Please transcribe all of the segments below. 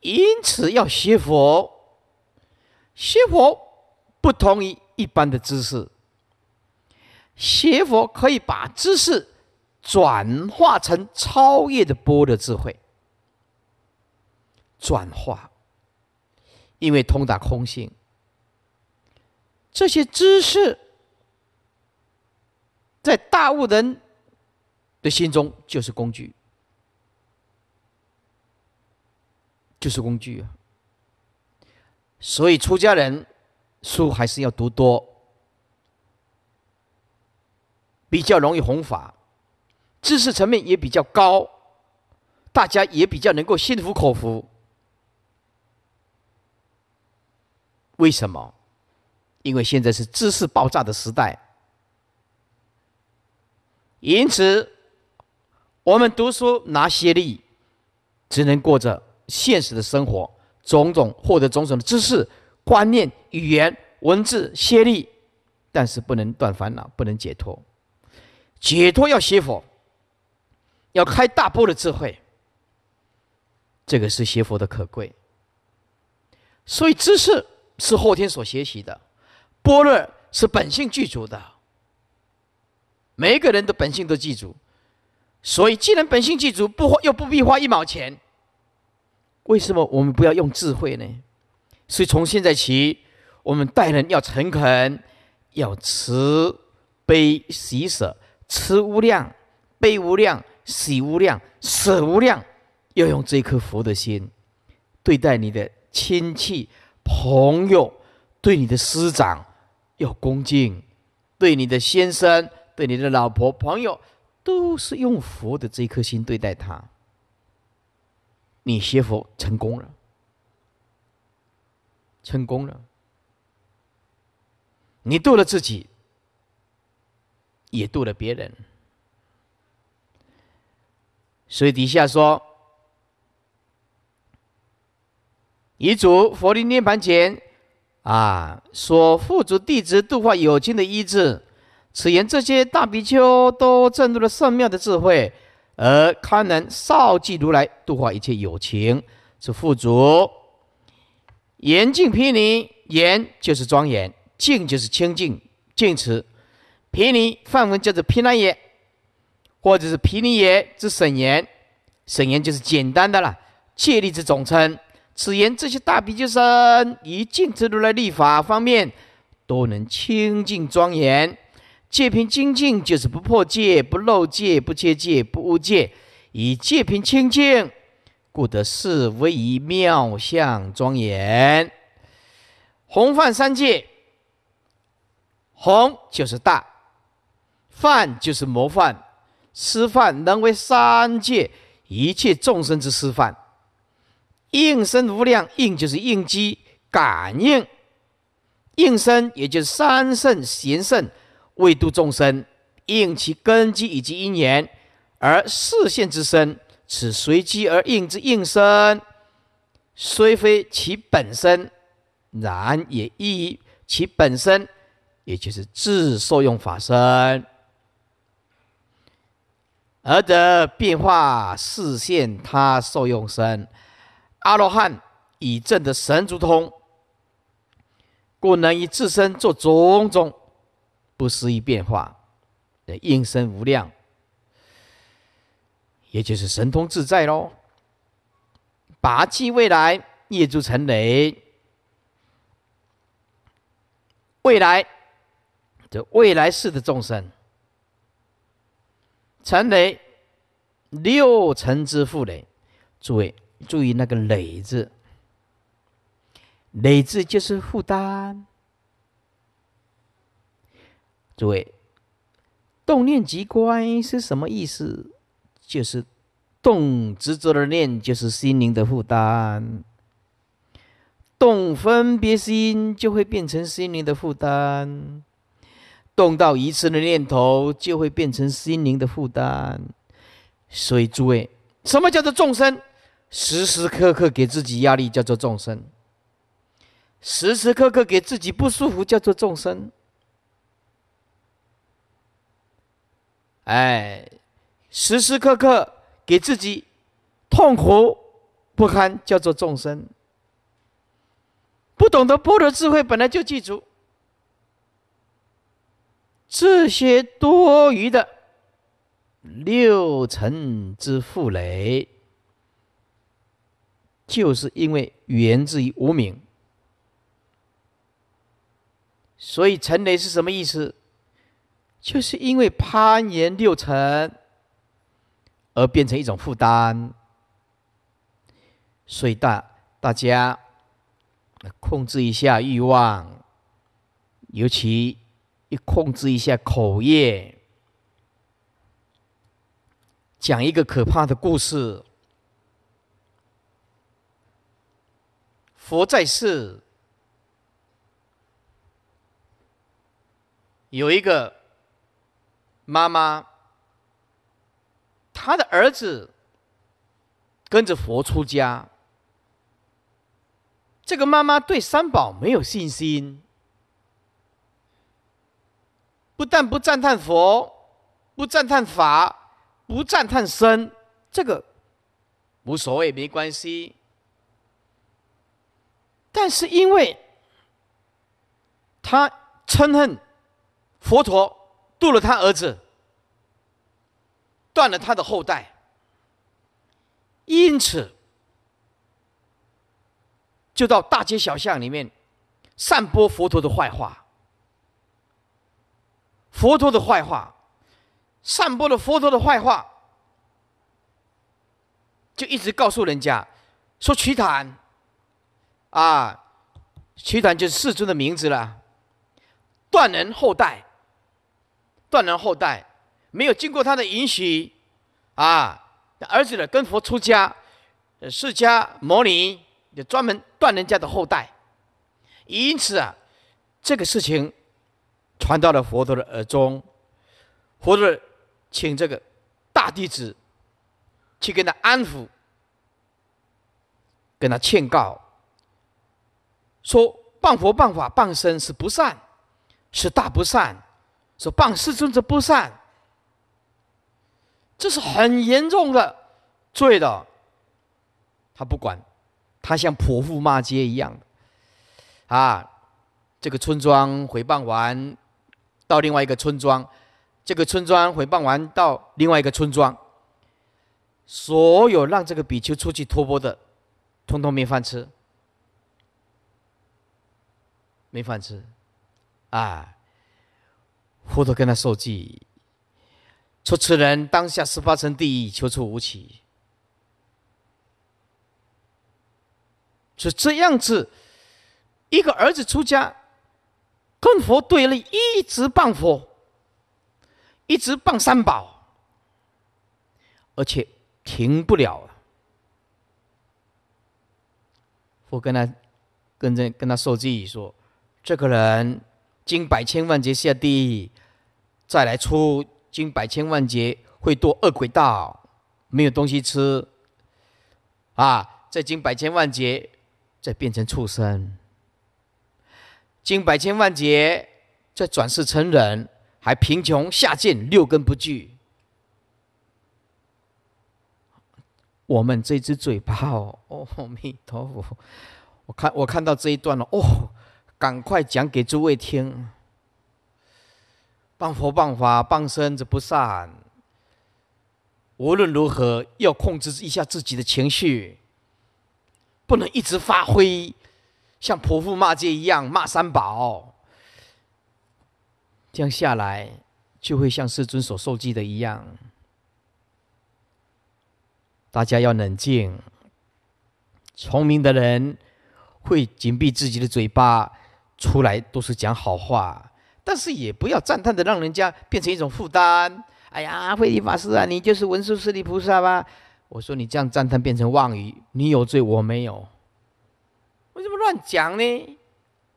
因此，要学佛。学佛不同于一般的知识。学佛可以把知识转化成超越的波的智慧。转化，因为通达空性，这些知识在大悟人的心中就是工具。就是工具啊，所以出家人书还是要读多，比较容易弘法，知识层面也比较高，大家也比较能够心服口服。为什么？因为现在是知识爆炸的时代，因此我们读书拿学历，只能过着。现实的生活，种种获得种种的知识、观念、语言、文字、学历，但是不能断烦恼，不能解脱。解脱要学佛，要开大波的智慧。这个是学佛的可贵。所以知识是后天所学习的，波若是本性具足的。每一个人的本性都具足，所以既然本性具足，不花又不必花一毛钱。为什么我们不要用智慧呢？所以从现在起，我们待人要诚恳，要慈悲喜舍，慈无量，悲无量，喜无量，舍无量，要用这颗佛的心对待你的亲戚朋友，对你的师长要恭敬，对你的先生，对你的老婆朋友，都是用佛的这颗心对待他。你学佛成功了，成功了。你度了自己，也度了别人。所以底下说：“遗嘱佛力涅盘前，啊，说父诸弟子度化有情的医治，此言这些大比丘都证入了圣妙的智慧。”而堪能少继如来，度化一切有情，是富足。严净毗尼，严就是庄严，净就是清净，净持。毗尼梵文叫做毗那耶，或者是毗尼耶之省言，省言就是简单的了。戒律之总称，此言这些大比丘僧，以净持如来立法方面，都能清净庄严。戒贫清净就是不破戒、不漏戒、不切戒、不误戒，以戒贫清净，故得是为一妙相庄严。弘范三界，弘就是大，范就是模范，师范能为三界一切众生之师范。应身无量，应就是应机感应，应身也就是三圣、贤圣。未度众生，应其根基以及因缘，而示现之身。此随机而应之应身，虽非其本身，然也于其本身，也就是自受用法身，而得变化视现他受用身。阿罗汉以证的神足通，故能以自身做种种。不思议变化，应身无量，也就是神通自在喽。拔济未来，业诸成雷。未来这未来世的众生，成雷六成之负担。诸位注意那个“累”字，“累”字就是负担。诸位，动念即乖是什么意思？就是动执着的念，就是心灵的负担；动分别心，就会变成心灵的负担；动到一次的念头，就会变成心灵的负担。所以，诸位，什么叫做众生？时时刻刻给自己压力，叫做众生；时时刻刻给自己不舒服，叫做众生。哎，时时刻刻给自己痛苦不堪，叫做众生。不懂得波若智慧，本来就记住这些多余的六尘之负累，就是因为源自于无名。所以尘雷是什么意思？就是因为攀岩六层而变成一种负担，所以大大家控制一下欲望，尤其一控制一下口业。讲一个可怕的故事：佛在世有一个。妈妈，他的儿子跟着佛出家。这个妈妈对三宝没有信心，不但不赞叹佛，不赞叹法，不赞叹僧，这个无所谓没关系。但是因为他嗔恨佛陀。渡了他儿子，断了他的后代，因此就到大街小巷里面散播佛陀的坏话。佛陀的坏话，散播了佛陀的坏话，就一直告诉人家说：“瞿昙，啊，瞿昙就是世尊的名字了，断人后代。”断人后代，没有经过他的允许，啊，儿子呢跟佛出家，释迦牟尼就专门断人家的后代，因此啊，这个事情传到了佛陀的耳中，佛陀请这个大弟子去跟他安抚，跟他劝告，说谤佛谤法谤身是不善，是大不善。说办世尊者不善，这是很严重的罪的。他不管，他像泼妇骂街一样。啊，这个村庄毁谤完，到另外一个村庄；这个村庄毁谤完，到另外一个村庄。所有让这个比丘出去托钵的，通通没饭吃，没饭吃，啊。佛陀跟他授记，说此人当下十八层地狱，求出无期。就这样子，一个儿子出家，跟佛对立一直半佛，一直半三宝，而且停不了。我跟他、跟着跟他授记说，这个人。经百千万劫下地，再来出经百千万劫，会堕恶鬼道，没有东西吃，啊！再经百千万劫，再变成畜生，经百千万劫，再转世成人，还贫穷下贱，六根不具。我们这只嘴巴哦，阿弥陀佛，我看我看到这一段了哦。赶快讲给诸位听！谤佛谤法谤身者不善。无论如何，要控制一下自己的情绪，不能一直发挥，像泼妇骂街一样骂三宝。这样下来，就会像世尊所受记的一样。大家要冷静。聪明的人会紧闭自己的嘴巴。出来都是讲好话，但是也不要赞叹的让人家变成一种负担。哎呀，慧理法师啊，你就是文殊师利菩萨吧？我说你这样赞叹变成妄语，你有罪，我没有。为什么乱讲呢？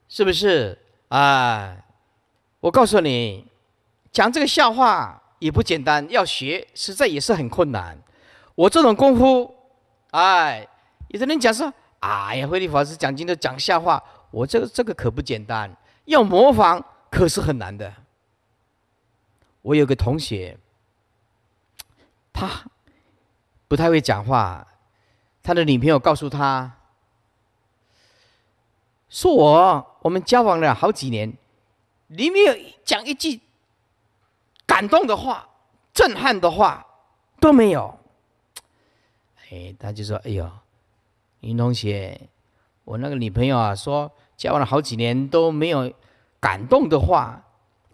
是不是？啊，我告诉你，讲这个笑话也不简单，要学实在也是很困难。我这种功夫，哎，有的人讲说，哎呀，慧理法师讲经都讲笑话。我这个这个可不简单，要模仿可是很难的。我有个同学，他不太会讲话，他的女朋友告诉他，说我我们交往了好几年，你没有讲一句感动的话、震撼的话都没有。哎，他就说：“哎呦，云同学。”我那个女朋友啊，说交往了好几年都没有感动的话，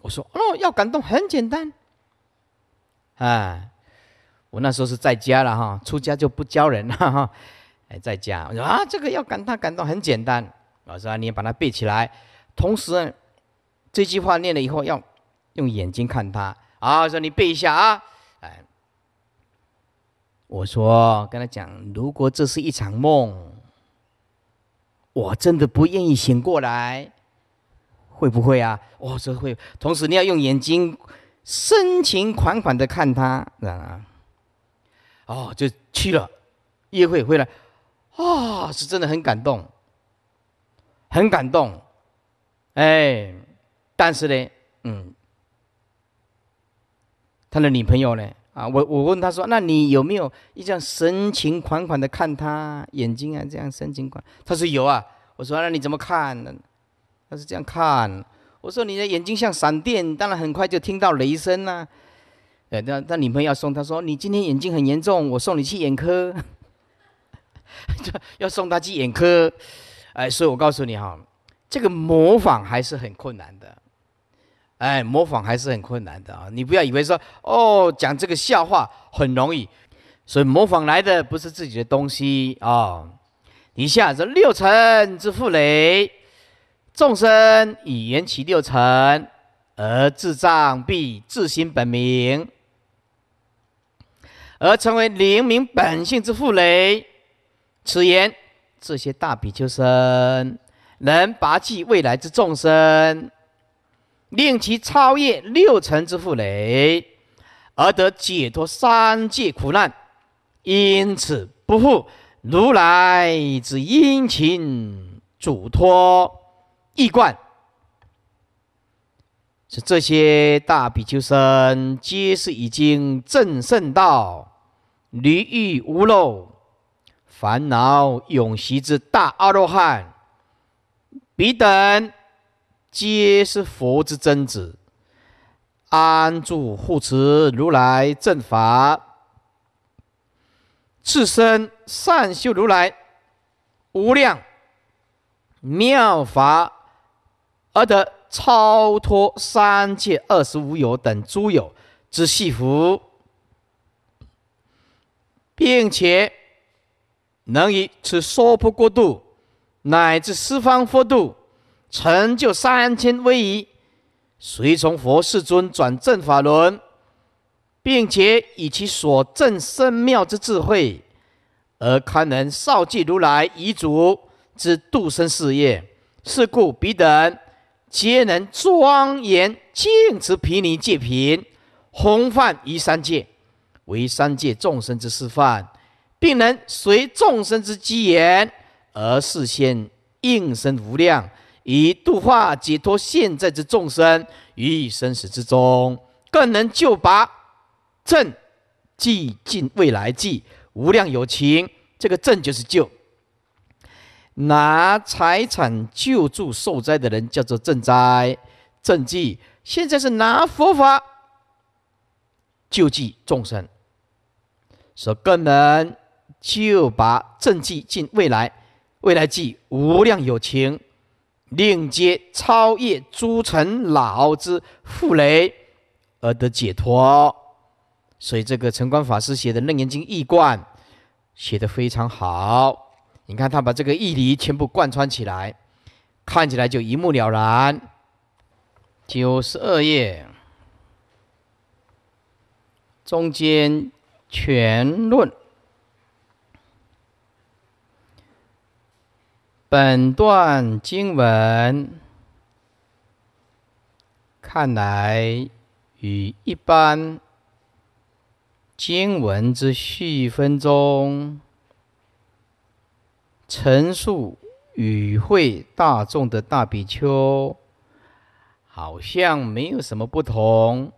我说哦，要感动很简单，啊，我那时候是在家了哈，出家就不教人了哈，哎，在家我说啊，这个要感他感动很简单，我说你把它背起来，同时这句话念了以后要用眼睛看他啊，说你背一下啊，哎，我说跟他讲，如果这是一场梦。我真的不愿意醒过来，会不会啊？哦，这会同时你要用眼睛深情款款的看他，啊，哦，就去了约会回来，啊，是真的很感动，很感动，哎，但是呢，嗯，他的女朋友呢？啊，我我问他说，那你有没有这样深情款款的看他眼睛啊？这样深情款，他说有啊。我说那你怎么看呢？他是这样看。我说你的眼睛像闪电，当然很快就听到雷声啦。呃，那那女朋友要送，他说你今天眼睛很严重，我送你去眼科。要送他去眼科，哎，所以我告诉你哈，这个模仿还是很困难的。哎，模仿还是很困难的啊！你不要以为说哦，讲这个笑话很容易，所以模仿来的不是自己的东西啊。以下是六尘之负累，众生以言其六尘，而智障必自心本明，而成为灵明本性之负累。此言，这些大比丘僧能拔济未来之众生。令其超越六尘之负累，而得解脱三界苦难，因此不负如来之殷勤嘱托。一贯是这些大比丘僧，皆是已经正圣道、离欲无漏、烦恼永习之大阿罗汉。彼等。皆是佛之真子，安住护持如来正法，自身善修如来无量妙法，而得超脱三界二十五有等诸有之系福，并且能以此娑婆国度乃至十方佛度。成就三千威仪，随从佛世尊转正法轮，并且以其所证圣妙之智慧，而堪能绍继如来遗嘱之度生事业。是故彼等皆能庄严净持毗尼戒品，弘范于三界，为三界众生之示范，并能随众生之机缘而事先应生无量。以度化解脱现在之众生，于生死之中，更能救拔正济尽未来济无量有情。这个“正”就是救，拿财产救助受灾的人，叫做赈灾赈济。现在是拿佛法救济众生，所更能救拔正济尽未来未来济无量有情。令皆超越诸尘老之负累，而得解脱。所以这个成关法师写的《楞严经义贯》，写的非常好。你看他把这个义理全部贯穿起来，看起来就一目了然。九十二页中间全论。本段经文看来与一般经文之序分中陈述与会大众的大比丘，好像没有什么不同。